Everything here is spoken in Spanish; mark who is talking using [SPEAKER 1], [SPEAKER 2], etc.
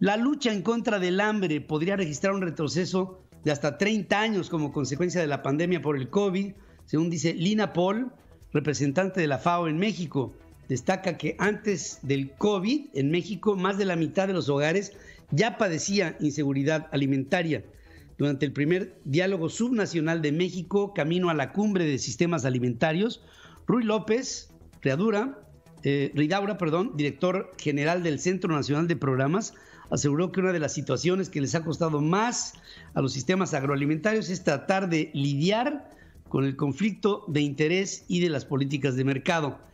[SPEAKER 1] La lucha en contra del hambre podría registrar un retroceso de hasta 30 años como consecuencia de la pandemia por el COVID, según dice Lina Paul, representante de la FAO en México. Destaca que antes del COVID en México más de la mitad de los hogares ya padecía inseguridad alimentaria. Durante el primer diálogo subnacional de México, camino a la cumbre de sistemas alimentarios, Ruy López, Creadura, eh, Ridaura, perdón, director general del Centro Nacional de Programas, aseguró que una de las situaciones que les ha costado más a los sistemas agroalimentarios es tratar de lidiar con el conflicto de interés y de las políticas de mercado.